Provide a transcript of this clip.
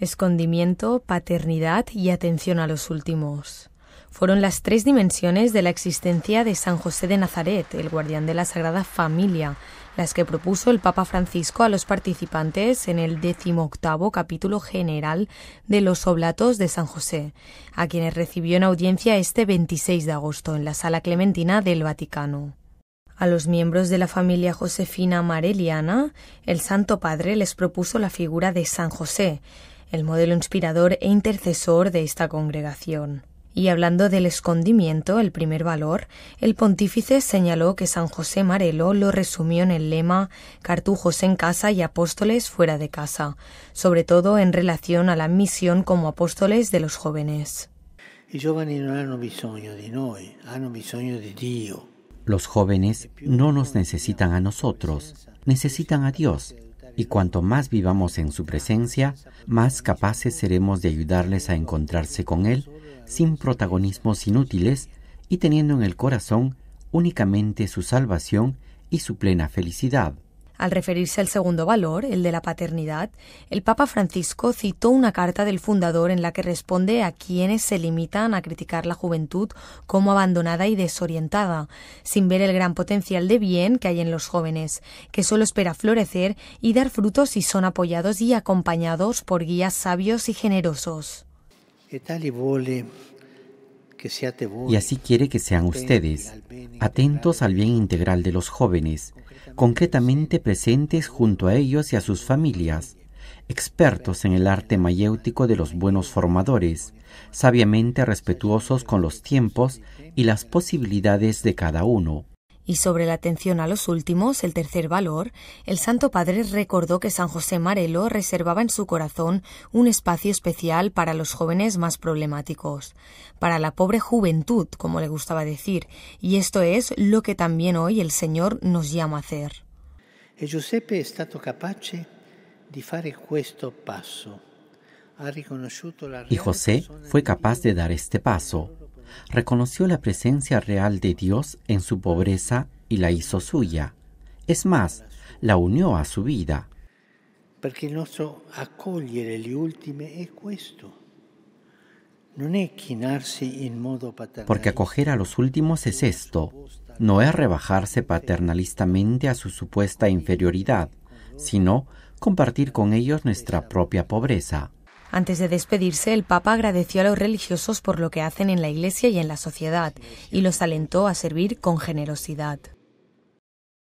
escondimiento, paternidad y atención a los últimos. Fueron las tres dimensiones de la existencia de San José de Nazaret, el guardián de la Sagrada Familia, las que propuso el Papa Francisco a los participantes en el decimoctavo capítulo general de los Oblatos de San José, a quienes recibió en audiencia este 26 de agosto en la Sala Clementina del Vaticano. A los miembros de la familia josefina mareliana, el Santo Padre les propuso la figura de San José, el modelo inspirador e intercesor de esta congregación. Y hablando del escondimiento, el primer valor, el pontífice señaló que San José Marelo lo resumió en el lema Cartujos en casa y apóstoles fuera de casa, sobre todo en relación a la misión como apóstoles de los jóvenes. Los jóvenes no nos necesitan a nosotros, necesitan a Dios y cuanto más vivamos en su presencia, más capaces seremos de ayudarles a encontrarse con Él sin protagonismos inútiles y teniendo en el corazón únicamente su salvación y su plena felicidad. Al referirse al segundo valor, el de la paternidad, el Papa Francisco citó una carta del fundador en la que responde a quienes se limitan a criticar la juventud como abandonada y desorientada, sin ver el gran potencial de bien que hay en los jóvenes, que solo espera florecer y dar frutos si son apoyados y acompañados por guías sabios y generosos. tal y y así quiere que sean ustedes, atentos al bien integral de los jóvenes, concretamente presentes junto a ellos y a sus familias, expertos en el arte mayéutico de los buenos formadores, sabiamente respetuosos con los tiempos y las posibilidades de cada uno, y sobre la atención a los últimos, el tercer valor, el Santo Padre recordó que San José Marelo reservaba en su corazón un espacio especial para los jóvenes más problemáticos, para la pobre juventud, como le gustaba decir, y esto es lo que también hoy el Señor nos llama a hacer. Y José fue capaz de dar este paso reconoció la presencia real de Dios en su pobreza y la hizo suya. Es más, la unió a su vida. Porque acoger a los últimos es esto, no es rebajarse paternalistamente a su supuesta inferioridad, sino compartir con ellos nuestra propia pobreza. Antes de despedirse, el Papa agradeció a los religiosos por lo que hacen en la Iglesia y en la sociedad y los alentó a servir con generosidad.